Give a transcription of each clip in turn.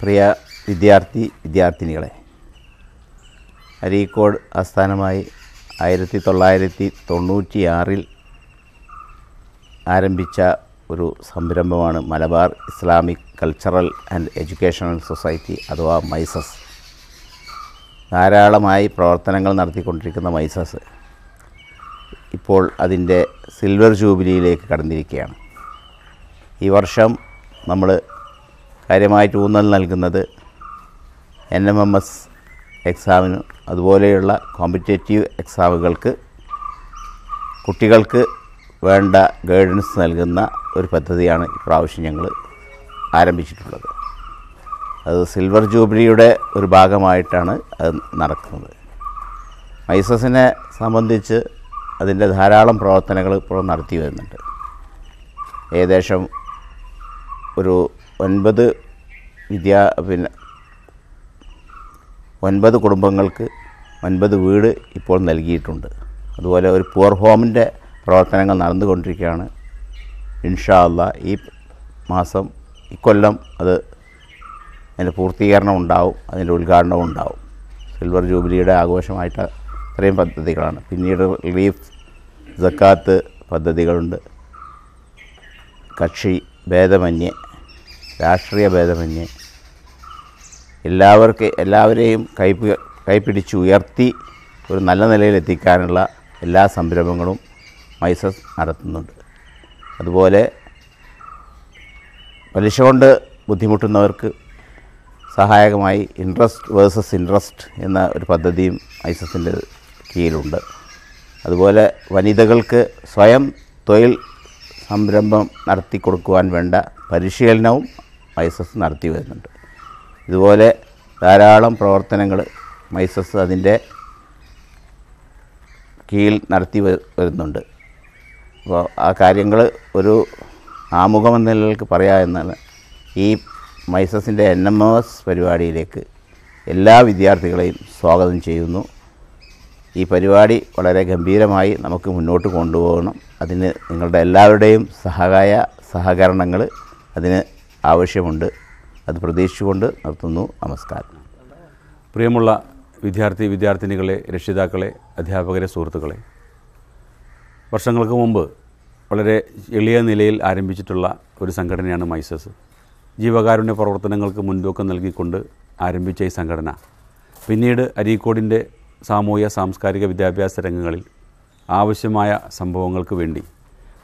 പ്രിയ വിദ്യാർത്ഥി വിദ്യാർത്ഥിനികളെ അരീക്കോട് ആസ്ഥാനമായി ആയിരത്തി തൊള്ളായിരത്തി തൊണ്ണൂറ്റിയാറിൽ ആരംഭിച്ച ഒരു സംരംഭമാണ് Malabar Islamic cultural and educational society അഥവാ മൈസസ് ധാരാളമായി പ്രവർത്തനങ്ങൾ നടത്തിക്കൊണ്ടിരിക്കുന്ന മൈസസ് ഇപ്പോൾ അതിൻ്റെ സിൽവർ ജൂബിലിയിലേക്ക് കടന്നിരിക്കുകയാണ് ഈ വർഷം നമ്മൾ കാര്യമായിട്ട് ഊന്നൽ നൽകുന്നത് എൻ എം എം എസ് എക്സാമിന് അതുപോലെയുള്ള കോമ്പറ്റേറ്റീവ് എക്സാമുകൾക്ക് കുട്ടികൾക്ക് വേണ്ട ഗൈഡൻസ് നൽകുന്ന ഒരു പദ്ധതിയാണ് ഇപ്രാവശ്യം ഞങ്ങൾ ആരംഭിച്ചിട്ടുള്ളത് അത് സിൽവർ ജൂബിലിയുടെ ഒരു ഭാഗമായിട്ടാണ് അത് നടക്കുന്നത് മൈസസിനെ സംബന്ധിച്ച് അതിൻ്റെ ധാരാളം പ്രവർത്തനങ്ങൾ ഇപ്പോൾ നടത്തി വരുന്നുണ്ട് ഏകദേശം ഒരു ഒൻപത് വിദ്യാ പിന്നെ ഒൻപത് കുടുംബങ്ങൾക്ക് ഒൻപത് വീട് ഇപ്പോൾ നൽകിയിട്ടുണ്ട് അതുപോലെ ഒരു പുവർ ഹോമിൻ്റെ പ്രവർത്തനങ്ങൾ നടന്നുകൊണ്ടിരിക്കുകയാണ് ഇൻഷാ അല്ല ഈ മാസം ഇക്കൊല്ലം അത് അതിൻ്റെ പൂർത്തീകരണം ഉണ്ടാവും അതിൻ്റെ ഉദ്ഘാടനവും ഉണ്ടാവും സിൽവർ ജൂബിലിയുടെ ആഘോഷമായിട്ട് അത്രയും പദ്ധതികളാണ് പിന്നീട് റിലീഫ് ജക്കാത്ത് പദ്ധതികളുണ്ട് കക്ഷി ഭേദമന്യേ രാഷ്ട്രീയ ഭേദമന്യേ എല്ലാവർക്ക് എല്ലാവരെയും കൈ കൈപിടിച്ച് ഉയർത്തി ഒരു നല്ല നിലയിലെത്തിക്കാനുള്ള എല്ലാ സംരംഭങ്ങളും മൈസസ് നടത്തുന്നുണ്ട് അതുപോലെ പലിശ കൊണ്ട് ബുദ്ധിമുട്ടുന്നവർക്ക് സഹായകമായി ഇൻട്രസ്റ്റ് വേഴ്സസ് ഇൻട്രസ്റ്റ് എന്ന ഒരു പദ്ധതിയും ഐസസിൻ്റെ കീഴിലുണ്ട് അതുപോലെ വനിതകൾക്ക് സ്വയം തൊഴിൽ സംരംഭം നടത്തി കൊടുക്കുവാൻ വേണ്ട പരിശീലനവും മൈസസ് നടത്തി വരുന്നുണ്ട് ഇതുപോലെ ധാരാളം പ്രവർത്തനങ്ങൾ മൈസസ് അതിൻ്റെ കീഴിൽ നടത്തി വരുന്നുണ്ട് അപ്പോൾ ആ കാര്യങ്ങൾ ഒരു ആമുഖം എന്ന നിലയിലേക്ക് പറയാമെന്നാണ് ഈ മൈസസിൻ്റെ എൻ എം എസ് പരിപാടിയിലേക്ക് എല്ലാ വിദ്യാർത്ഥികളെയും സ്വാഗതം ചെയ്യുന്നു ഈ പരിപാടി വളരെ ഗംഭീരമായി നമുക്ക് മുന്നോട്ട് കൊണ്ടുപോകണം അതിന് നിങ്ങളുടെ എല്ലാവരുടെയും സഹായ സഹകരണങ്ങൾ അതിന് ആവശ്യമുണ്ട് അത് പ്രതീക്ഷിച്ചുകൊണ്ട് നിർത്തുന്നു നമസ്കാരം പ്രിയമുള്ള വിദ്യാർത്ഥി വിദ്യാർത്ഥിനികളെ രക്ഷിതാക്കളെ അധ്യാപകരെ സുഹൃത്തുക്കളെ വർഷങ്ങൾക്ക് മുമ്പ് വളരെ എളിയ നിലയിൽ ആരംഭിച്ചിട്ടുള്ള ഒരു സംഘടനയാണ് മൈസസ് ജീവകാരുണ്യ പ്രവർത്തനങ്ങൾക്ക് മുൻതൂക്കം നൽകിക്കൊണ്ട് ആരംഭിച്ച ഈ സംഘടന പിന്നീട് അരീക്കോടിൻ്റെ സാമൂഹ്യ സാംസ്കാരിക വിദ്യാഭ്യാസ രംഗങ്ങളിൽ ആവശ്യമായ സംഭവങ്ങൾക്ക് വേണ്ടി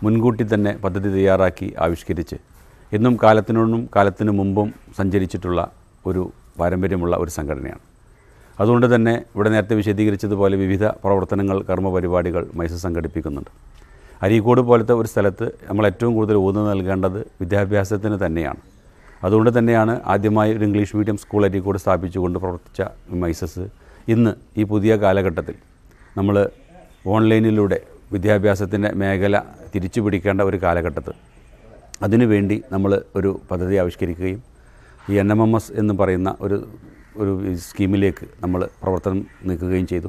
മുൻകൂട്ടി തന്നെ പദ്ധതി തയ്യാറാക്കി ആവിഷ്കരിച്ച് എന്നും കാലത്തിനൊന്നും കാലത്തിനു മുമ്പും സഞ്ചരിച്ചിട്ടുള്ള ഒരു പാരമ്പര്യമുള്ള ഒരു സംഘടനയാണ് അതുകൊണ്ട് തന്നെ ഇവിടെ നേരത്തെ വിശദീകരിച്ചതുപോലെ വിവിധ പ്രവർത്തനങ്ങൾ കർമ്മപരിപാടികൾ മൈസൂർ സംഘടിപ്പിക്കുന്നുണ്ട് അരീക്കോട് പോലത്തെ ഒരു സ്ഥലത്ത് നമ്മൾ ഏറ്റവും കൂടുതൽ ഊന്നൽ നൽകേണ്ടത് വിദ്യാഭ്യാസത്തിന് തന്നെയാണ് അതുകൊണ്ട് തന്നെയാണ് ആദ്യമായി ഒരു ഇംഗ്ലീഷ് മീഡിയം സ്കൂൾ അരീക്കോട് സ്ഥാപിച്ചുകൊണ്ട് പ്രവർത്തിച്ച മൈസസ് ഇന്ന് ഈ പുതിയ കാലഘട്ടത്തിൽ നമ്മൾ ഓൺലൈനിലൂടെ വിദ്യാഭ്യാസത്തിൻ്റെ മേഖല തിരിച്ചു പിടിക്കേണ്ട ഒരു കാലഘട്ടത്ത് അതിനുവേണ്ടി നമ്മൾ ഒരു പദ്ധതി ആവിഷ്കരിക്കുകയും ഈ എൻ എം എം എസ് എന്ന് പറയുന്ന ഒരു ഒരു സ്കീമിലേക്ക് നമ്മൾ പ്രവർത്തനം നീക്കുകയും ചെയ്തു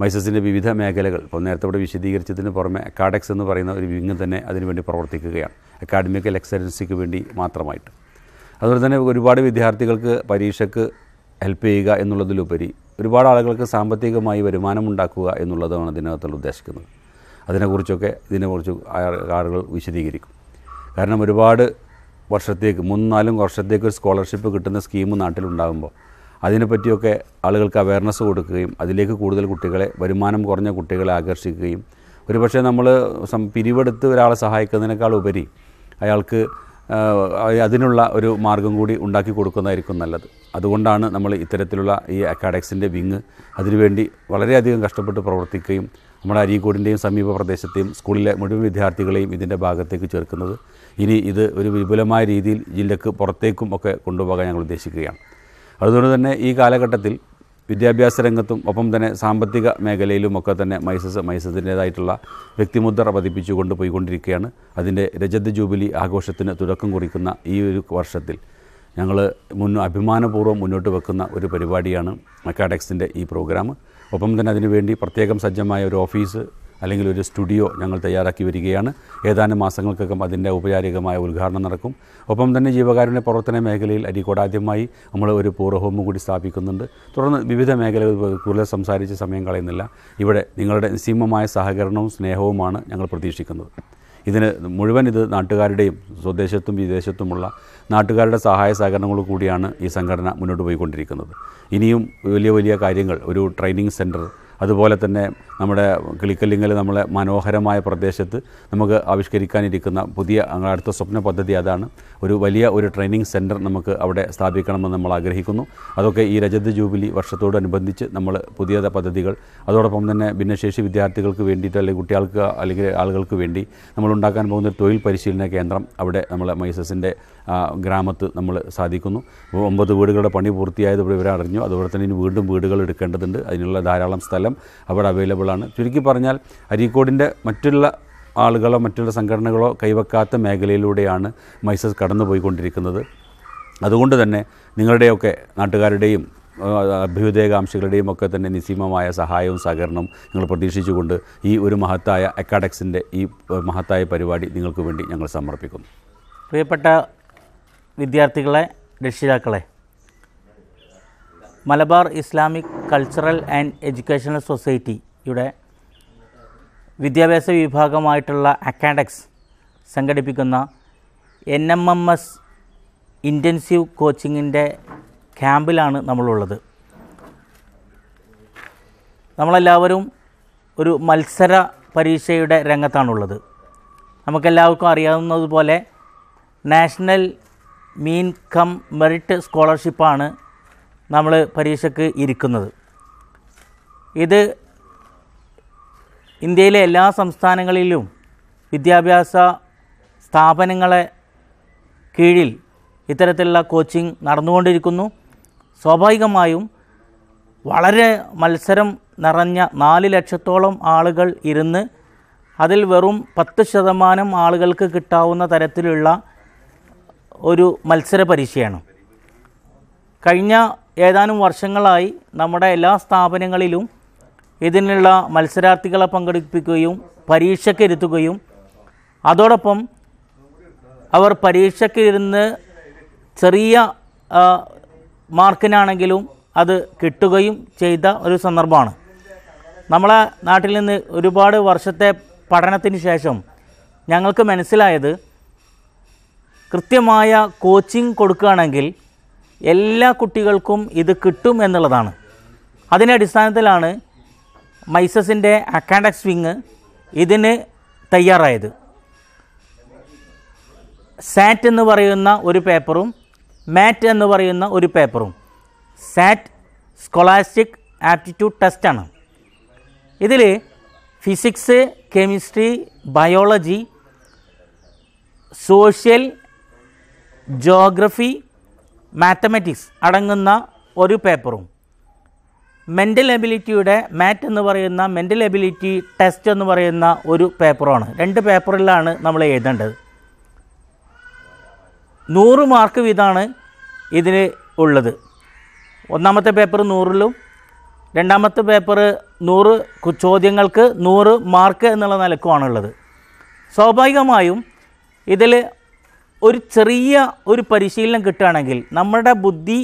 മൈസസിൻ്റെ വിവിധ മേഖലകൾ ഇപ്പോൾ നേരത്തെ ഇവിടെ വിശദീകരിച്ചതിന് പുറമെ അക്കാഡക്സ് എന്ന് പറയുന്ന ഒരു വിങ് തന്നെ അതിനുവേണ്ടി പ്രവർത്തിക്കുകയാണ് അക്കാഡമിക്കൽ എക്സലൻസിക്ക് വേണ്ടി മാത്രമായിട്ട് അതുപോലെ തന്നെ ഒരുപാട് വിദ്യാർത്ഥികൾക്ക് പരീക്ഷയ്ക്ക് ഹെൽപ്പ് ചെയ്യുക എന്നുള്ളതിലുപരി ഒരുപാട് ആളുകൾക്ക് സാമ്പത്തികമായി വരുമാനമുണ്ടാക്കുക എന്നുള്ളതാണ് ഇതിനകത്തുള്ള ഉദ്ദേശിക്കുന്നത് അതിനെക്കുറിച്ചൊക്കെ ഇതിനെക്കുറിച്ച് ആളുകൾ വിശദീകരിക്കും കാരണം ഒരുപാട് വർഷത്തേക്ക് മൂന്നും നാലും വർഷത്തേക്ക് ഒരു സ്കോളർഷിപ്പ് കിട്ടുന്ന സ്കീം നാട്ടിലുണ്ടാകുമ്പോൾ അതിനെപ്പറ്റിയൊക്കെ ആളുകൾക്ക് അവയർനെസ് കൊടുക്കുകയും അതിലേക്ക് കൂടുതൽ കുട്ടികളെ വരുമാനം കുറഞ്ഞ കുട്ടികളെ ആകർഷിക്കുകയും ഒരുപക്ഷെ നമ്മൾ സം പിരിവെടുത്ത് ഒരാളെ സഹായിക്കുന്നതിനേക്കാൾ ഉപരി അയാൾക്ക് അതിനുള്ള ഒരു മാർഗം കൂടി ഉണ്ടാക്കി കൊടുക്കുന്നതായിരിക്കും നല്ലത് അതുകൊണ്ടാണ് നമ്മൾ ഇത്തരത്തിലുള്ള ഈ അക്കാഡക്സിൻ്റെ വിങ് അതിനുവേണ്ടി വളരെയധികം കഷ്ടപ്പെട്ട് പ്രവർത്തിക്കുകയും നമ്മുടെ അരീക്കോടിൻ്റെയും സമീപ പ്രദേശത്തെയും സ്കൂളിലെ മുഴുവൻ വിദ്യാർത്ഥികളെയും ഇതിൻ്റെ ഭാഗത്തേക്ക് ചേർക്കുന്നത് ഇനി ഇത് ഒരു വിപുലമായ രീതിയിൽ ജില്ലക്ക് പുറത്തേക്കും ഒക്കെ കൊണ്ടുപോകാൻ ഞങ്ങൾ ഉദ്ദേശിക്കുകയാണ് അതുകൊണ്ട് തന്നെ ഈ കാലഘട്ടത്തിൽ വിദ്യാഭ്യാസ രംഗത്തും ഒപ്പം തന്നെ സാമ്പത്തിക മേഖലയിലും ഒക്കെ തന്നെ മൈസസ് മൈസസിൻ്റേതായിട്ടുള്ള വ്യക്തിമുദ്ര പതിപ്പിച്ചുകൊണ്ട് പോയിക്കൊണ്ടിരിക്കുകയാണ് അതിൻ്റെ രജത ജൂബിലി ആഘോഷത്തിന് തുടക്കം കുറിക്കുന്ന ഈ ഒരു വർഷത്തിൽ ഞങ്ങൾ മുന്നോ അഭിമാനപൂർവ്വം മുന്നോട്ട് വെക്കുന്ന ഒരു പരിപാടിയാണ് മെക്കാഡെക്സിൻ്റെ ഈ പ്രോഗ്രാം ഒപ്പം തന്നെ അതിനുവേണ്ടി പ്രത്യേകം സജ്ജമായ ഒരു ഓഫീസ് അല്ലെങ്കിൽ ഒരു സ്റ്റുഡിയോ ഞങ്ങൾ തയ്യാറാക്കി വരികയാണ് ഏതാനും മാസങ്ങൾക്കകം അതിൻ്റെ ഔപചാരികമായ ഉദ്ഘാടനം നടക്കും ഒപ്പം തന്നെ ജീവകാരുണ്യ പ്രവർത്തന മേഖലയിൽ അരിക്കോടാദ്യമായി നമ്മൾ ഒരു പൂർവ്വഹോമം കൂടി സ്ഥാപിക്കുന്നുണ്ട് തുടർന്ന് വിവിധ മേഖലകൾ കൂടുതൽ സംസാരിച്ച് സമയം കളയുന്നില്ല ഇവിടെ നിങ്ങളുടെ നിസ്സീമമായ സഹകരണവും സ്നേഹവുമാണ് ഞങ്ങൾ പ്രതീക്ഷിക്കുന്നത് ഇതിന് മുഴുവൻ ഇത് നാട്ടുകാരുടെയും സ്വദേശത്തും വിദേശത്തുമുള്ള നാട്ടുകാരുടെ സഹായ സഹകരണങ്ങൾ കൂടിയാണ് ഈ സംഘടന മുന്നോട്ട് പോയിക്കൊണ്ടിരിക്കുന്നത് ഇനിയും വലിയ വലിയ കാര്യങ്ങൾ ഒരു ട്രെയിനിങ് സെൻറ്റർ അതുപോലെ തന്നെ നമ്മുടെ കിളിക്കല്ലിങ്ങൽ നമ്മളെ മനോഹരമായ പ്രദേശത്ത് നമുക്ക് ആവിഷ്കരിക്കാനിരിക്കുന്ന പുതിയ അടുത്ത സ്വപ്ന പദ്ധതി അതാണ് ഒരു വലിയ ഒരു ട്രെയിനിങ് സെൻറ്റർ നമുക്ക് അവിടെ സ്ഥാപിക്കണമെന്ന് നമ്മൾ ആഗ്രഹിക്കുന്നു അതൊക്കെ ഈ രജത ജൂബിലി വർഷത്തോടനുബന്ധിച്ച് നമ്മൾ പുതിയ പദ്ധതികൾ അതോടൊപ്പം തന്നെ ഭിന്നശേഷി വിദ്യാർത്ഥികൾക്ക് വേണ്ടിയിട്ട് അല്ലെങ്കിൽ കുട്ടികൾക്ക് അല്ലെങ്കിൽ ആളുകൾക്ക് വേണ്ടി നമ്മൾ ഉണ്ടാക്കാൻ പോകുന്ന തൊഴിൽ പരിശീലന കേന്ദ്രം അവിടെ നമ്മൾ മൈസസിൻ്റെ ഗ്രാമത്ത് നമ്മൾ സാധിക്കുന്നു ഒമ്പത് വീടുകളുടെ പണി പൂർത്തിയായത് ഇവർ അറിഞ്ഞു അതുപോലെ തന്നെ ഇനി വീണ്ടും വീടുകൾ എടുക്കേണ്ടതുണ്ട് അതിനുള്ള ധാരാളം സ്ഥലം അവിടെ അവൈലബിൾ ആണ് ചുരുക്കി പറഞ്ഞാൽ അരീക്കോടിൻ്റെ മറ്റുള്ള ആളുകളോ മറ്റുള്ള സംഘടനകളോ കൈവക്കാത്ത മേഖലയിലൂടെയാണ് മൈസസ് പോയിക്കൊണ്ടിരിക്കുന്നത് അതുകൊണ്ട് തന്നെ നിങ്ങളുടെയൊക്കെ നാട്ടുകാരുടെയും അഭ്യുദയകാംക്ഷികളുടെയും ഒക്കെ തന്നെ നിസീമമായ സഹായവും സഹകരണവും നിങ്ങൾ പ്രതീക്ഷിച്ചുകൊണ്ട് ഈ ഒരു മഹത്തായ അക്കാഡക്സിൻ്റെ ഈ മഹത്തായ പരിപാടി നിങ്ങൾക്ക് വേണ്ടി ഞങ്ങൾ സമർപ്പിക്കുന്നു പ്രിയപ്പെട്ട വിദ്യാർത്ഥികളെ രക്ഷിതാക്കളെ Malabar Islamic cultural and educational സൊസൈറ്റിയുടെ വിദ്യാഭ്യാസ വിഭാഗമായിട്ടുള്ള അക്കാഡക്സ് സംഘടിപ്പിക്കുന്ന N M M S intensive കോച്ചിങ്ങിൻ്റെ ക്യാമ്പിലാണ് നമ്മളുള്ളത് നമ്മളെല്ലാവരും ഒരു മത്സര പരീക്ഷയുടെ രംഗത്താണുള്ളത് നമുക്കെല്ലാവർക്കും അറിയാവുന്നതുപോലെ നാഷണൽ മീൻ കം മെറിറ്റ് സ്കോളർഷിപ്പാണ് നമ്മൾ പരീക്ഷയ്ക്ക് ഇരിക്കുന്നത് ഇത് ഇന്ത്യയിലെ എല്ലാ സംസ്ഥാനങ്ങളിലും വിദ്യാഭ്യാസ സ്ഥാപനങ്ങളെ കീഴിൽ ഇത്തരത്തിലുള്ള കോച്ചിങ് നടന്നുകൊണ്ടിരിക്കുന്നു സ്വാഭാവികമായും വളരെ മത്സരം നിറഞ്ഞ നാല് ലക്ഷത്തോളം ആളുകൾ ഇരുന്ന് അതിൽ വെറും പത്ത് ശതമാനം ആളുകൾക്ക് കിട്ടാവുന്ന തരത്തിലുള്ള ഒരു മത്സര പരീക്ഷയാണ് കഴിഞ്ഞ ഏതാനും വർഷങ്ങളായി നമ്മുടെ എല്ലാ സ്ഥാപനങ്ങളിലും ഇതിനുള്ള മത്സരാർത്ഥികളെ പങ്കെടുപ്പിക്കുകയും പരീക്ഷക്കിരുത്തുകയും അതോടൊപ്പം അവർ പരീക്ഷക്കിരുന്ന് ചെറിയ മാർക്കിനാണെങ്കിലും അത് കിട്ടുകയും ചെയ്ത ഒരു സന്ദർഭമാണ് നമ്മളെ നാട്ടിൽ നിന്ന് ഒരുപാട് വർഷത്തെ പഠനത്തിന് ശേഷം ഞങ്ങൾക്ക് മനസ്സിലായത് കൃത്യമായ കോച്ചിങ് കൊടുക്കുകയാണെങ്കിൽ എല്ലാ കുട്ടികൾക്കും ഇത് കിട്ടും എന്നുള്ളതാണ് അതിൻ്റെ അടിസ്ഥാനത്തിലാണ് മൈസസിൻ്റെ അക്കാഡമിക് സ്വിങ് ഇതിന് തയ്യാറായത് സാറ്റ് എന്ന് പറയുന്ന ഒരു പേപ്പറും മാറ്റ് എന്ന് പറയുന്ന ഒരു പേപ്പറും സാറ്റ് സ്കോളാസ്റ്റിക് ആപ്റ്റിറ്റ്യൂഡ് ടെസ്റ്റാണ് ഇതിൽ physics chemistry biology social geography mathematics അടങ്ങുന്ന ഒരു പേപ്പറും മെൻ്റൽ എബിലിറ്റിയുടെ മാറ്റ് എന്ന് പറയുന്ന മെൻ്റൽ എബിലിറ്റി ടെസ്റ്റ് എന്ന് പറയുന്ന ഒരു പേപ്പറുമാണ് രണ്ട് പേപ്പറിലാണ് നമ്മൾ എഴുതേണ്ടത് നൂറ് മാർക്ക് വീതമാണ് ഇതിൽ ഉള്ളത് ഒന്നാമത്തെ പേപ്പർ നൂറിലും രണ്ടാമത്തെ പേപ്പർ നൂറ് ചോദ്യങ്ങൾക്ക് നൂറ് മാർക്ക് എന്നുള്ള നിലക്കുമാണുള്ളത് സ്വാഭാവികമായും ഇതിൽ ഒരു ചെറിയ ഒരു പരിശീലനം കിട്ടുകയാണെങ്കിൽ നമ്മുടെ ബുദ്ധി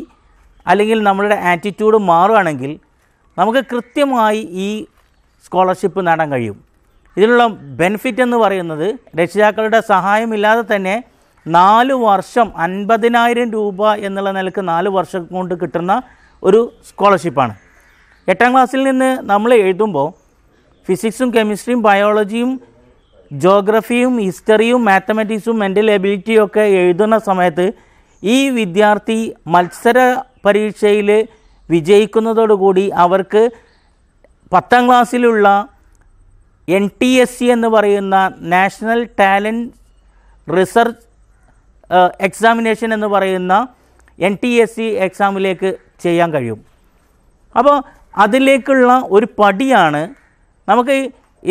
അല്ലെങ്കിൽ നമ്മളുടെ ആറ്റിറ്റ്യൂഡ് മാറുകയാണെങ്കിൽ നമുക്ക് കൃത്യമായി ഈ സ്കോളർഷിപ്പ് നേടാൻ കഴിയും ഇതിനുള്ള ബെനിഫിറ്റ് എന്ന് പറയുന്നത് രക്ഷിതാക്കളുടെ സഹായമില്ലാതെ തന്നെ നാല് വർഷം അൻപതിനായിരം രൂപ എന്നുള്ള നിലക്ക് നാല് വർഷം കൊണ്ട് കിട്ടുന്ന ഒരു സ്കോളർഷിപ്പാണ് എട്ടാം ക്ലാസ്സിൽ നിന്ന് നമ്മൾ എഴുതുമ്പോൾ ഫിസിക്സും കെമിസ്ട്രിയും ബയോളജിയും ജോഗ്രഫിയും ഹിസ്റ്ററിയും മാത്തമാറ്റിക്സും മെൻ്റൽ എബിലിറ്റിയും ഒക്കെ എഴുതുന്ന സമയത്ത് ഈ വിദ്യാർത്ഥി മത്സര പരീക്ഷയിൽ വിജയിക്കുന്നതോടുകൂടി അവർക്ക് പത്താം ക്ലാസ്സിലുള്ള എൻ ടി എസ് സി എന്ന് പറയുന്ന നാഷണൽ ടാലൻറ്റ് റിസർച്ച് എക്സാമിനേഷൻ എന്ന് പറയുന്ന എൻ ടി എസ് സി എക്സാമിലേക്ക് ചെയ്യാൻ കഴിയും അപ്പോൾ അതിലേക്കുള്ള ഒരു പടിയാണ് നമുക്ക്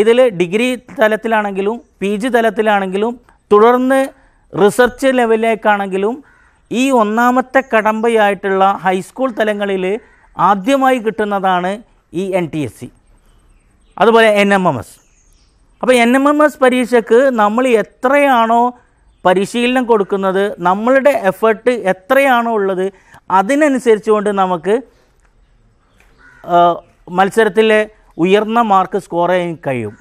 ഇതിൽ ഡിഗ്രി തലത്തിലാണെങ്കിലും പി ജി തലത്തിലാണെങ്കിലും തുടർന്ന് റിസർച്ച് ലെവലിലേക്കാണെങ്കിലും ഈ ഒന്നാമത്തെ കടമ്പയായിട്ടുള്ള ഹൈസ്കൂൾ തലങ്ങളിൽ ആദ്യമായി കിട്ടുന്നതാണ് ഈ എൻ ടി എസ് സി അതുപോലെ എൻ എം എം എസ് അപ്പോൾ എൻ എം എം എസ് പരീക്ഷയ്ക്ക് നമ്മൾ എത്രയാണോ പരിശീലനം കൊടുക്കുന്നത് നമ്മളുടെ എഫേർട്ട് എത്രയാണോ ഉള്ളത് അതിനനുസരിച്ചുകൊണ്ട് നമുക്ക് മത്സരത്തിലെ ഉയർന്ന മാർക്ക് സ്കോർ ചെയ്യാൻ കഴിയും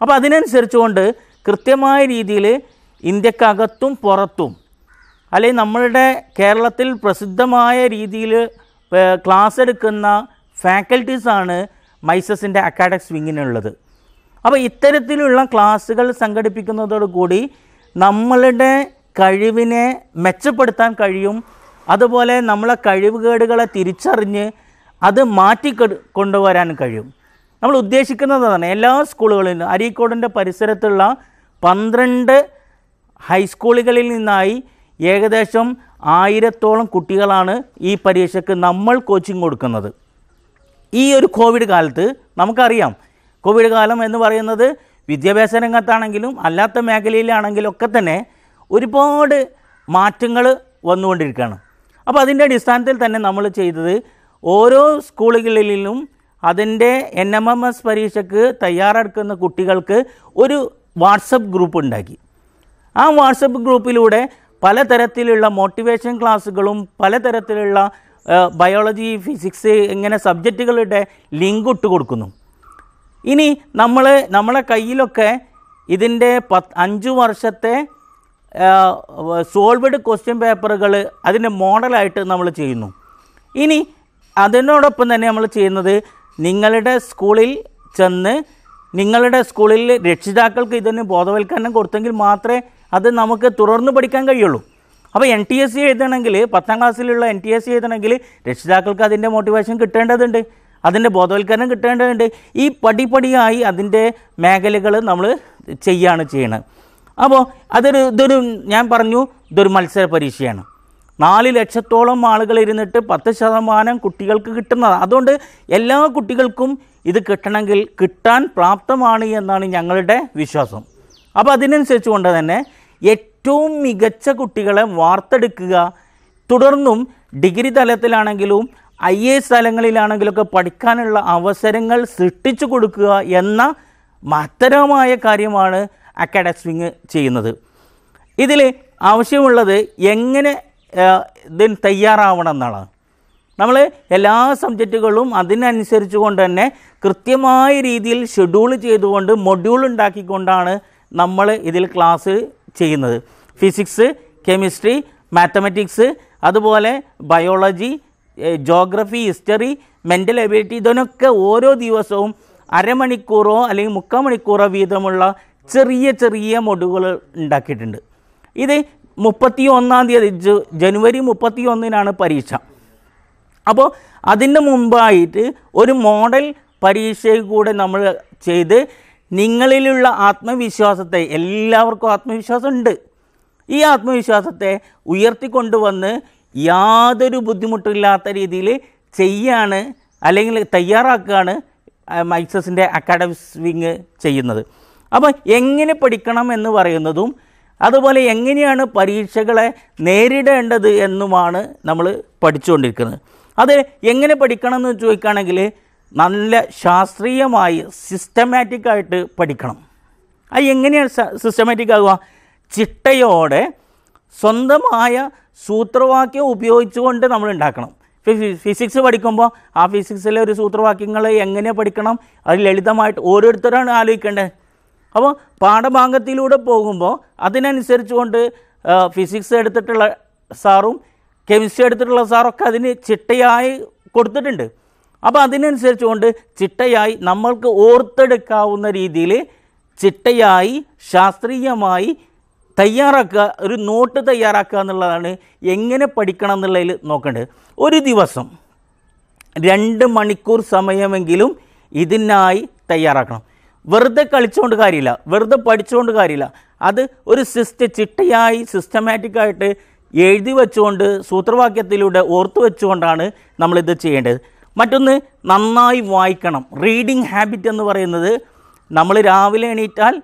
അപ്പോൾ അതിനനുസരിച്ചുകൊണ്ട് കൃത്യമായ രീതിയിൽ ഇന്ത്യക്കകത്തും പുറത്തും അല്ലെങ്കിൽ നമ്മളുടെ കേരളത്തിൽ പ്രസിദ്ധമായ രീതിയിൽ ക്ലാസ് എടുക്കുന്ന ഫാക്കൽറ്റീസാണ് മൈസസിൻ്റെ അക്കാഡമിക് സ്വിങ്ങിനുള്ളത് അപ്പോൾ ഇത്തരത്തിലുള്ള ക്ലാസ്സുകൾ സംഘടിപ്പിക്കുന്നതോടുകൂടി നമ്മളുടെ കഴിവിനെ മെച്ചപ്പെടുത്താൻ കഴിയും അതുപോലെ നമ്മളെ കഴിവുകേടുകളെ തിരിച്ചറിഞ്ഞ് അത് മാറ്റി കൊണ്ടുവരാൻ കഴിയും നമ്മൾ ഉദ്ദേശിക്കുന്നത് അതാണ് എല്ലാ സ്കൂളുകളിലും അരീക്കോടിൻ്റെ പരിസരത്തുള്ള പന്ത്രണ്ട് ഹൈസ്കൂളുകളിൽ നിന്നായി ഏകദേശം ആയിരത്തോളം കുട്ടികളാണ് ഈ പരീക്ഷയ്ക്ക് നമ്മൾ കോച്ചിങ് കൊടുക്കുന്നത് ഈ ഒരു കോവിഡ് കാലത്ത് നമുക്കറിയാം കോവിഡ് കാലം എന്ന് പറയുന്നത് വിദ്യാഭ്യാസ രംഗത്താണെങ്കിലും അല്ലാത്ത മേഖലയിലാണെങ്കിലും ഒക്കെ തന്നെ ഒരുപാട് മാറ്റങ്ങൾ വന്നുകൊണ്ടിരിക്കുകയാണ് അപ്പോൾ അതിൻ്റെ അടിസ്ഥാനത്തിൽ തന്നെ നമ്മൾ ചെയ്തത് ഓരോ സ്കൂളുകളിലും അതിൻ്റെ എൻ എം എം എസ് പരീക്ഷയ്ക്ക് തയ്യാറെടുക്കുന്ന കുട്ടികൾക്ക് ഒരു വാട്സപ്പ് ഗ്രൂപ്പ് ഉണ്ടാക്കി ആ വാട്സപ്പ് ഗ്രൂപ്പിലൂടെ പലതരത്തിലുള്ള മോട്ടിവേഷൻ ക്ലാസ്സുകളും പലതരത്തിലുള്ള ബയോളജി ഫിസിക്സ് ഇങ്ങനെ സബ്ജക്റ്റുകളുടെ ലിങ്ക് ഇട്ട് കൊടുക്കുന്നു ഇനി നമ്മൾ നമ്മളെ കയ്യിലൊക്കെ ഇതിൻ്റെ പത്ത് അഞ്ച് വർഷത്തെ സോൾവഡ് ക്വസ്റ്റ്യൻ പേപ്പറുകൾ അതിൻ്റെ മോഡലായിട്ട് നമ്മൾ ചെയ്യുന്നു ഇനി അതിനോടൊപ്പം തന്നെ നമ്മൾ ചെയ്യുന്നത് നിങ്ങളുടെ സ്കൂളിൽ ചെന്ന് നിങ്ങളുടെ സ്കൂളിൽ രക്ഷിതാക്കൾക്ക് ഇതിന് ബോധവൽക്കരണം കൊടുത്തെങ്കിൽ മാത്രമേ അത് നമുക്ക് തുടർന്ന് പഠിക്കാൻ കഴിയുള്ളൂ അപ്പോൾ എൻ ടി എസ് സി എഴുതണമെങ്കിൽ പത്താം ക്ലാസ്സിലുള്ള എൻ ടി എസ് സി എഴുതണമെങ്കിൽ രക്ഷിതാക്കൾക്ക് അതിൻ്റെ മോട്ടിവേഷൻ കിട്ടേണ്ടതുണ്ട് അതിൻ്റെ ബോധവൽക്കരണം കിട്ടേണ്ടതുണ്ട് ഈ പടിപടിയായി അതിൻ്റെ മേഖലകൾ നമ്മൾ ചെയ്യാണ് ചെയ്യണത് അപ്പോൾ അതൊരു ഇതൊരു ഞാൻ പറഞ്ഞു ഇതൊരു മത്സര പരീക്ഷയാണ് നാല് ലക്ഷത്തോളം ആളുകൾ ഇരുന്നിട്ട് പത്ത് ശതമാനം കുട്ടികൾക്ക് കിട്ടുന്നത് അതുകൊണ്ട് എല്ലാ കുട്ടികൾക്കും ഇത് കിട്ടണമെങ്കിൽ കിട്ടാൻ പ്രാപ്തമാണ് എന്നാണ് ഞങ്ങളുടെ വിശ്വാസം അപ്പോൾ അതിനനുസരിച്ച് കൊണ്ട് തന്നെ ഏറ്റവും മികച്ച കുട്ടികളെ വാർത്തെടുക്കുക തുടർന്നും ഡിഗ്രി തലത്തിലാണെങ്കിലും ഐ എ എസ് തലങ്ങളിലാണെങ്കിലൊക്കെ പഠിക്കാനുള്ള അവസരങ്ങൾ സൃഷ്ടിച്ചു കൊടുക്കുക എന്ന മഹത്തരമായ കാര്യമാണ് അക്കാഡമിക്സ് ചെയ്യുന്നത് ഇതിൽ ആവശ്യമുള്ളത് എങ്ങനെ ഇതിന് തയ്യാറാവണം എന്നാണ് നമ്മൾ എല്ലാ സബ്ജക്റ്റുകളും അതിനനുസരിച്ച് കൊണ്ട് തന്നെ കൃത്യമായ രീതിയിൽ ഷെഡ്യൂൾ ചെയ്തുകൊണ്ട് മൊഡ്യൂൾ ഉണ്ടാക്കിക്കൊണ്ടാണ് നമ്മൾ ഇതിൽ ക്ലാസ് ചെയ്യുന്നത് ഫിസിക്സ് കെമിസ്ട്രി മാത്തമാറ്റിക്സ് അതുപോലെ biology geography history mental ability ഇതിനൊക്കെ ഓരോ ദിവസവും അരമണിക്കൂറോ അല്ലെങ്കിൽ മുക്കാൽ മണിക്കൂറോ വീതമുള്ള ചെറിയ ചെറിയ മൊഡ്യൂളുകൾ ഉണ്ടാക്കിയിട്ടുണ്ട് ഇത് മുപ്പത്തി ഒന്നാം തീയതി ജനുവരി മുപ്പത്തി ഒന്നിനാണ് പരീക്ഷ അപ്പോൾ അതിന് മുമ്പായിട്ട് ഒരു മോഡൽ പരീക്ഷയിൽ കൂടെ നമ്മൾ ചെയ്ത് നിങ്ങളിലുള്ള ആത്മവിശ്വാസത്തെ എല്ലാവർക്കും ആത്മവിശ്വാസമുണ്ട് ഈ ആത്മവിശ്വാസത്തെ ഉയർത്തിക്കൊണ്ടുവന്ന് യാതൊരു ബുദ്ധിമുട്ടില്ലാത്ത രീതിയിൽ ചെയ്യാണ് അല്ലെങ്കിൽ തയ്യാറാക്കുകയാണ് മൈസസിൻ്റെ അക്കാഡമിക് വിങ് ചെയ്യുന്നത് അപ്പോൾ എങ്ങനെ പഠിക്കണം എന്ന് പറയുന്നതും അതുപോലെ എങ്ങനെയാണ് പരീക്ഷകളെ നേരിടേണ്ടത് എന്നുമാണ് നമ്മൾ പഠിച്ചുകൊണ്ടിരിക്കുന്നത് അത് എങ്ങനെ പഠിക്കണം എന്ന് ചോദിക്കുകയാണെങ്കിൽ നല്ല ശാസ്ത്രീയമായി സിസ്റ്റമാറ്റിക്കായിട്ട് പഠിക്കണം അത് എങ്ങനെയാണ് സിസ്റ്റമാറ്റിക് ആകുക ചിട്ടയോടെ സ്വന്തമായ സൂത്രവാക്യം ഉപയോഗിച്ചുകൊണ്ട് നമ്മൾ ഉണ്ടാക്കണം ഫിസിക്സ് പഠിക്കുമ്പോൾ ആ ഫിസിക്സിലെ ഒരു സൂത്രവാക്യങ്ങൾ എങ്ങനെ പഠിക്കണം അത് ലളിതമായിട്ട് ഓരോരുത്തരാണ് ആലോചിക്കേണ്ടത് അപ്പോൾ പാഠഭാഗത്തിലൂടെ പോകുമ്പോൾ അതിനനുസരിച്ച് കൊണ്ട് ഫിസിക്സ് എടുത്തിട്ടുള്ള സാറും കെമിസ്ട്രി എടുത്തിട്ടുള്ള സാറൊക്കെ അതിന് ചിട്ടയായി കൊടുത്തിട്ടുണ്ട് അപ്പോൾ അതിനനുസരിച്ച് കൊണ്ട് ചിട്ടയായി നമ്മൾക്ക് ഓർത്തെടുക്കാവുന്ന രീതിയിൽ ചിട്ടയായി ശാസ്ത്രീയമായി തയ്യാറാക്കുക ഒരു നോട്ട് തയ്യാറാക്കുക എന്നുള്ളതാണ് എങ്ങനെ പഠിക്കണം എന്നുള്ളതിൽ നോക്കേണ്ടത് ഒരു ദിവസം രണ്ട് മണിക്കൂർ സമയമെങ്കിലും ഇതിനായി തയ്യാറാക്കണം വെറുതെ കളിച്ചുകൊണ്ട് കാര്യമില്ല വെറുതെ പഠിച്ചുകൊണ്ട് കാര്യമില്ല അത് ഒരു സിസ്റ്റ ചിട്ടയായി സിസ്റ്റമാറ്റിക്കായിട്ട് എഴുതി വെച്ചുകൊണ്ട് സൂത്രവാക്യത്തിലൂടെ ഓർത്തു വെച്ചുകൊണ്ടാണ് നമ്മളിത് ചെയ്യേണ്ടത് മറ്റൊന്ന് നന്നായി വായിക്കണം റീഡിംഗ് ഹാബിറ്റ് എന്ന് പറയുന്നത് നമ്മൾ രാവിലെ എണീറ്റാൽ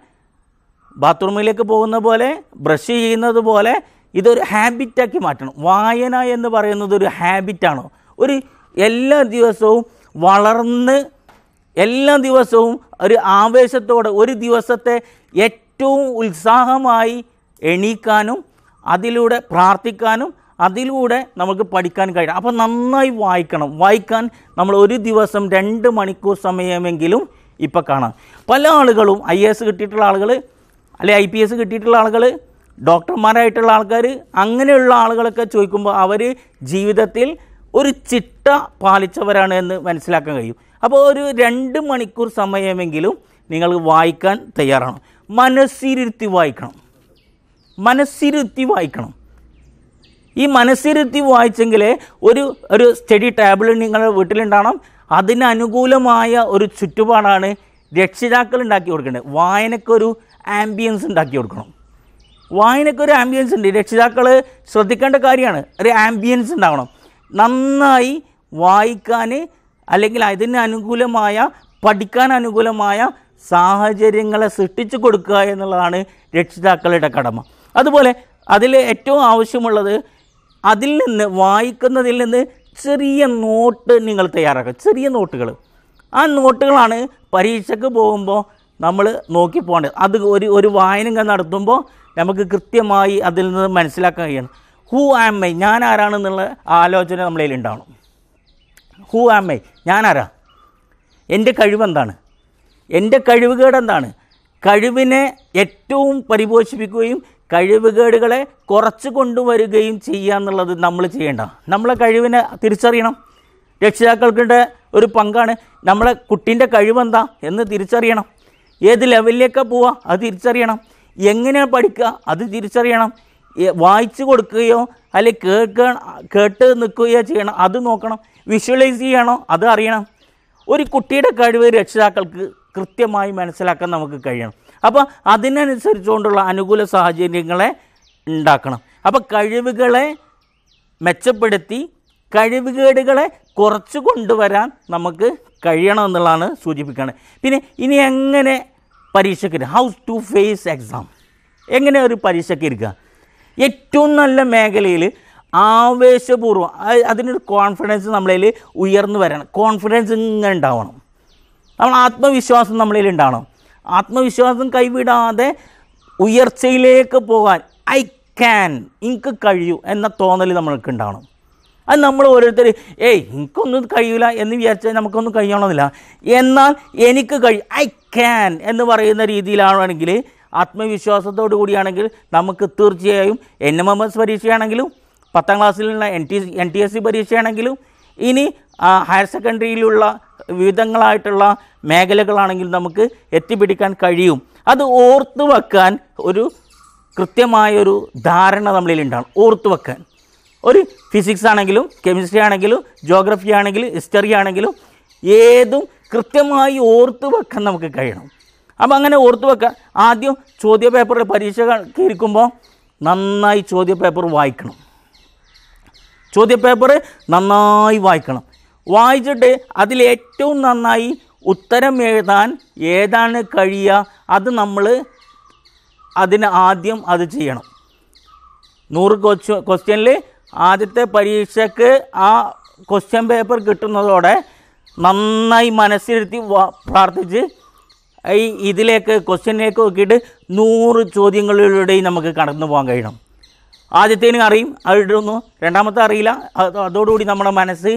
ബാത്റൂമിലേക്ക് പോകുന്ന പോലെ ബ്രഷ് ചെയ്യുന്നത് പോലെ ഇതൊരു ഹാബിറ്റാക്കി മാറ്റണം വായന എന്ന് പറയുന്നത് ഒരു ഹാബിറ്റാണോ ഒരു എല്ലാ ദിവസവും വളർന്ന് എല്ലാ ദിവസവും ഒരു ആവേശത്തോടെ ഒരു ദിവസത്തെ ഏറ്റവും ഉത്സാഹമായി എണീക്കാനും അതിലൂടെ പ്രാർത്ഥിക്കാനും അതിലൂടെ നമുക്ക് പഠിക്കാൻ കഴിയണം അപ്പോൾ നന്നായി വായിക്കണം വായിക്കാൻ നമ്മൾ ഒരു ദിവസം രണ്ട് മണിക്കൂർ സമയമെങ്കിലും ഇപ്പോൾ കാണാം പല ആളുകളും ഐ എസ് കിട്ടിയിട്ടുള്ള ആളുകൾ അല്ലെ ഐ പി എസ് കിട്ടിയിട്ടുള്ള ആളുകൾ ഡോക്ടർമാരായിട്ടുള്ള ആൾക്കാർ അങ്ങനെയുള്ള ആളുകളൊക്കെ ചോദിക്കുമ്പോൾ അവർ ജീവിതത്തിൽ ഒരു ചിട്ട പാലിച്ചവരാണ് എന്ന് മനസ്സിലാക്കാൻ കഴിയും അപ്പോൾ ഒരു രണ്ട് മണിക്കൂർ സമയമെങ്കിലും നിങ്ങൾ വായിക്കാൻ തയ്യാറാണ് മനസ്സിരുത്തി വായിക്കണം മനസ്സിരുത്തി വായിക്കണം ഈ മനസ്സിരുത്തി വായിച്ചെങ്കിൽ ഒരു ഒരു സ്റ്റഡി ടേബിൾ നിങ്ങളുടെ വീട്ടിലുണ്ടാകണം അതിനനുകൂലമായ ഒരു ചുറ്റുപാടാണ് രക്ഷിതാക്കൾ ഉണ്ടാക്കി കൊടുക്കേണ്ടത് വായനക്കൊരു ആംബിയൻസ് ഉണ്ടാക്കി കൊടുക്കണം വായനക്കൊരു ആംബിയൻസ് ഉണ്ട് രക്ഷിതാക്കൾ ശ്രദ്ധിക്കേണ്ട കാര്യമാണ് ഒരു ആംബിയൻസ് ഉണ്ടാവണം നന്നായി വായിക്കാൻ അല്ലെങ്കിൽ അതിന് അനുകൂലമായ പഠിക്കാൻ അനുകൂലമായ സാഹചര്യങ്ങളെ സൃഷ്ടിച്ചു കൊടുക്കുക എന്നുള്ളതാണ് രക്ഷിതാക്കളുടെ കടമ അതുപോലെ അതിൽ ഏറ്റവും ആവശ്യമുള്ളത് അതിൽ നിന്ന് വായിക്കുന്നതിൽ നിന്ന് ചെറിയ നോട്ട് നിങ്ങൾ തയ്യാറാക്കുക ചെറിയ നോട്ടുകൾ ആ നോട്ടുകളാണ് പരീക്ഷയ്ക്ക് പോകുമ്പോൾ നമ്മൾ നോക്കി പോകേണ്ടത് അത് ഒരു ഒരു വായന നടത്തുമ്പോൾ നമുക്ക് കൃത്യമായി അതിൽ നിന്ന് മനസ്സിലാക്കാൻ കഴിയണം ഹൂ ആം ഐ ഞാൻ ആരാണെന്നുള്ള ആലോചന നമ്മളിൽ ഉണ്ടാവണം ഹൂ ആം ഞാനാരാ എൻ്റെ കഴിവെന്താണ് എൻ്റെ കഴിവുകേട് എന്താണ് കഴിവിനെ ഏറ്റവും പരിപോഷിപ്പിക്കുകയും കഴിവുകേടുകളെ കുറച്ച് കൊണ്ടുവരികയും ചെയ്യുക എന്നുള്ളത് നമ്മൾ ചെയ്യേണ്ട നമ്മളെ കഴിവിനെ തിരിച്ചറിയണം രക്ഷിതാക്കൾക്കിടെ ഒരു പങ്കാണ് നമ്മളെ കുട്ടീൻ്റെ കഴിവെന്താ എന്ന് തിരിച്ചറിയണം ഏത് ലെവലിലേക്കാണ് പോവുക അത് തിരിച്ചറിയണം എങ്ങനെയാണ് പഠിക്കുക അത് തിരിച്ചറിയണം വായിച്ചു കൊടുക്കുകയോ അല്ലെങ്കിൽ കേൾക്ക കേട്ട് നിൽക്കുകയോ ചെയ്യണം അത് നോക്കണം വിഷ്വലൈസ് ചെയ്യണോ അത് അറിയണം ഒരു കുട്ടിയുടെ കഴിവ് രക്ഷിതാക്കൾക്ക് കൃത്യമായി മനസ്സിലാക്കാൻ നമുക്ക് കഴിയണം അപ്പോൾ അതിനനുസരിച്ചുകൊണ്ടുള്ള അനുകൂല സാഹചര്യങ്ങളെ ഉണ്ടാക്കണം അപ്പോൾ കഴിവുകളെ മെച്ചപ്പെടുത്തി കഴിവുകേടുകളെ കുറച്ച് കൊണ്ടുവരാൻ നമുക്ക് കഴിയണം എന്നുള്ളതാണ് സൂചിപ്പിക്കുന്നത് പിന്നെ ഇനി എങ്ങനെ പരീക്ഷയ്ക്ക് ഹൗസ് ടു ഫേസ് എക്സാം എങ്ങനെ ഒരു പരീക്ഷയ്ക്ക് ഇരിക്കുക ഏറ്റവും നല്ല മേഖലയിൽ ആവേശപൂർവ്വം അതിനൊരു കോൺഫിഡൻസ് നമ്മളിൽ ഉയർന്നു വരണം കോൺഫിഡൻസ് ഇങ്ങനെ ഉണ്ടാവണം നമ്മൾ ആത്മവിശ്വാസം നമ്മളിൽ ഉണ്ടാവണം ആത്മവിശ്വാസം കൈവിടാതെ ഉയർച്ചയിലേക്ക് പോകാൻ ഐ ക്യാൻ എനിക്ക് കഴിയൂ എന്ന തോന്നൽ നമ്മൾക്ക് ഉണ്ടാവണം അത് നമ്മൾ ഓരോരുത്തർ ഏയ് എനിക്കൊന്നും കഴിയില്ല എന്ന് വിചാരിച്ചാൽ നമുക്കൊന്നും കഴിയണമെന്നില്ല എന്നാൽ എനിക്ക് കഴിയും ഐ ക്യാൻ എന്ന് പറയുന്ന രീതിയിലാണെങ്കിൽ ആത്മവിശ്വാസത്തോടു കൂടിയാണെങ്കിൽ നമുക്ക് തീർച്ചയായും എൻ എം എം എസ് പരീക്ഷയാണെങ്കിലും പത്താം ക്ലാസ്സിലുള്ള N T N T S C പരീക്ഷയാണെങ്കിലും ഇനി ഹയർ സെക്കൻഡറിയിലുള്ള വിവിധങ്ങളായിട്ടുള്ള മേഖലകളാണെങ്കിലും നമുക്ക് എത്തിപ്പിടിക്കാൻ കഴിയും അത് ഓർത്തു വെക്കാൻ ഒരു കൃത്യമായൊരു ധാരണ നമ്മളിൽ ഉണ്ടാകും ഓർത്തു വെക്കാൻ ഒരു ഫിസിക്സ് ആണെങ്കിലും കെമിസ്ട്രി ആണെങ്കിലും ജോഗ്രഫി ആണെങ്കിലും ഹിസ്റ്ററി ആണെങ്കിലും ഏതും കൃത്യമായി ഓർത്തു വെക്കാൻ നമുക്ക് കഴിയണം അപ്പോൾ അങ്ങനെ ഓർത്തു വെക്കുക ആദ്യം ചോദ്യ പേപ്പറിൽ പരീക്ഷ കയറിക്കുമ്പോൾ നന്നായി ചോദ്യ പേപ്പർ വായിക്കണം ചോദ്യ പേപ്പർ നന്നായി വായിക്കണം വായിച്ചിട്ട് അതിലേറ്റവും നന്നായി ഉത്തരം എഴുതാൻ ഏതാണ് കഴിയുക അത് നമ്മൾ അതിന് ആദ്യം അത് ചെയ്യണം നൂറ് ക്വസ്റ്റ്യൻ ക്വസ്റ്റ്യനിൽ ആദ്യത്തെ പരീക്ഷയ്ക്ക് ആ ക്വസ്റ്റ്യൻ പേപ്പർ കിട്ടുന്നതോടെ നന്നായി മനസ്സിരുത്തി പ്രാർത്ഥിച്ച് ഈ ഇതിലേക്ക് ക്വസ്റ്റ്യനിലേക്ക് നോക്കിയിട്ട് നൂറ് ചോദ്യങ്ങളിലൂടെയും നമുക്ക് കടന്നു പോകാൻ കഴിയണം ആദ്യത്തേനും അറിയും അവരുടെ ഒന്നും രണ്ടാമത്തെ അറിയില്ല അതോടുകൂടി നമ്മുടെ മനസ്സ്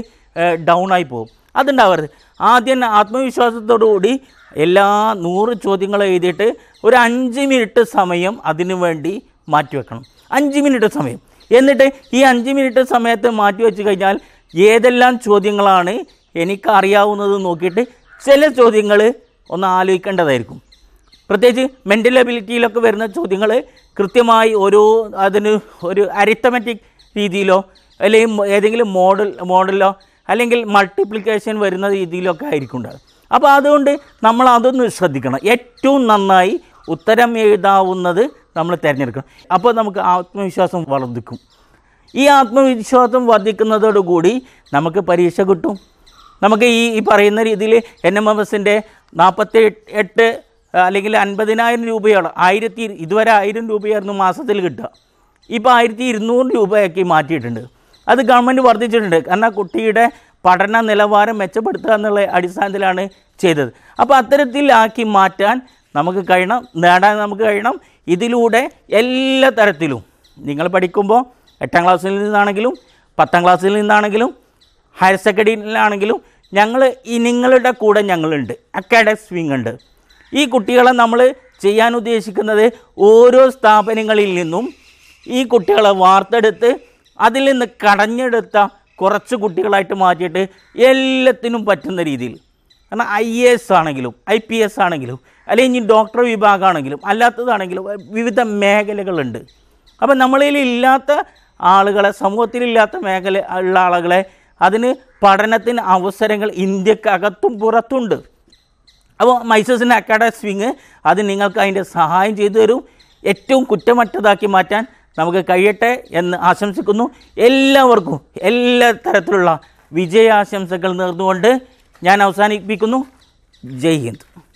ഡൗൺ ആയി പോകും അതുണ്ടാവരുത് ആദ്യം ആത്മവിശ്വാസത്തോടുകൂടി എല്ലാ നൂറ് ചോദ്യങ്ങളും എഴുതിയിട്ട് ഒരു അഞ്ച് മിനിറ്റ് സമയം അതിനു വേണ്ടി മാറ്റിവെക്കണം അഞ്ച് മിനിറ്റ് സമയം എന്നിട്ട് ഈ അഞ്ച് മിനിറ്റ് സമയത്ത് മാറ്റി വെച്ച് കഴിഞ്ഞാൽ ഏതെല്ലാം ചോദ്യങ്ങളാണ് എനിക്കറിയാവുന്നത് നോക്കിയിട്ട് ചില ചോദ്യങ്ങൾ ഒന്ന് ആലോചിക്കേണ്ടതായിരിക്കും പ്രത്യേകിച്ച് മെൻ്റൽ എബിലിറ്റിയിലൊക്കെ വരുന്ന ചോദ്യങ്ങൾ കൃത്യമായി ഓരോ അതിന് ഒരു അരിത്തമെറ്റിക് രീതിയിലോ അല്ലെങ്കിൽ ഏതെങ്കിലും മോഡൽ മോഡലോ അല്ലെങ്കിൽ മൾട്ടിപ്ലിക്കേഷൻ വരുന്ന രീതിയിലൊക്കെ ആയിരിക്കും ഉണ്ടാകും അപ്പോൾ അതുകൊണ്ട് നമ്മൾ അതൊന്ന് ശ്രദ്ധിക്കണം ഏറ്റവും നന്നായി ഉത്തരം എഴുതാവുന്നത് നമ്മൾ തിരഞ്ഞെടുക്കണം അപ്പോൾ നമുക്ക് ആത്മവിശ്വാസം വർദ്ധിക്കും ഈ ആത്മവിശ്വാസം വർദ്ധിക്കുന്നതോടുകൂടി നമുക്ക് പരീക്ഷ കിട്ടും നമുക്ക് ഈ ഈ പറയുന്ന രീതിയിൽ എൻ എം എം എസിൻ്റെ നാൽപ്പത്തി എട്ട് അല്ലെങ്കിൽ അൻപതിനായിരം രൂപയോളം ആയിരത്തി ഇതുവരെ ആയിരം രൂപയായിരുന്നു മാസത്തിൽ കിട്ടുക ഇപ്പോൾ ആയിരത്തി ഇരുന്നൂറ് രൂപയാക്കി മാറ്റിയിട്ടുണ്ട് അത് ഗവൺമെൻറ് വർദ്ധിച്ചിട്ടുണ്ട് കാരണം കുട്ടിയുടെ പഠന നിലവാരം മെച്ചപ്പെടുത്തുക എന്നുള്ള അടിസ്ഥാനത്തിലാണ് ചെയ്തത് അപ്പോൾ അത്തരത്തിലാക്കി മാറ്റാൻ നമുക്ക് കഴിയണം നേടാൻ നമുക്ക് കഴിയണം ഇതിലൂടെ എല്ലാ തരത്തിലും നിങ്ങൾ പഠിക്കുമ്പോൾ എട്ടാം ക്ലാസ്സിൽ നിന്നാണെങ്കിലും പത്താം ക്ലാസ്സിൽ നിന്നാണെങ്കിലും ഹയർ സെക്കൻഡറിയിലാണെങ്കിലും ഞങ്ങൾ നിങ്ങളുടെ കൂടെ ഞങ്ങളുണ്ട് അക്കാഡമിക് സ്വിംഗ് ഉണ്ട് ഈ കുട്ടികളെ നമ്മൾ ചെയ്യാൻ ഉദ്ദേശിക്കുന്നത് ഓരോ സ്ഥാപനങ്ങളിൽ നിന്നും ഈ കുട്ടികളെ വാർത്തെടുത്ത് അതിൽ നിന്ന് കടഞ്ഞെടുത്ത കുറച്ച് കുട്ടികളായിട്ട് മാറ്റിയിട്ട് എല്ലാത്തിനും പറ്റുന്ന രീതിയിൽ കാരണം ഐ എ എസ് ആണെങ്കിലും ഐ പി എസ് ആണെങ്കിലും അല്ലെങ്കിൽ ഡോക്ടർ വിഭാഗമാണെങ്കിലും അല്ലാത്തതാണെങ്കിലും വിവിധ മേഖലകളുണ്ട് അപ്പം നമ്മളിൽ ഇല്ലാത്ത ആളുകളെ സമൂഹത്തിലില്ലാത്ത മേഖല ഉള്ള ആളുകളെ അതിന് പഠനത്തിന് അവസരങ്ങൾ ഇന്ത്യക്കകത്തും പുറത്തുണ്ട് അപ്പോൾ മൈസൂസിൻ്റെ അക്കാഡമിക് സ്വിങ് അത് നിങ്ങൾക്ക് അതിൻ്റെ സഹായം ചെയ്തു തരും ഏറ്റവും കുറ്റമറ്റതാക്കി മാറ്റാൻ നമുക്ക് കഴിയട്ടെ എന്ന് ആശംസിക്കുന്നു എല്ലാവർക്കും എല്ലാ തരത്തിലുള്ള വിജയാശംസകൾ നേർന്നുകൊണ്ട് ഞാൻ അവസാനിപ്പിക്കുന്നു ജയ് ഹിന്ദ്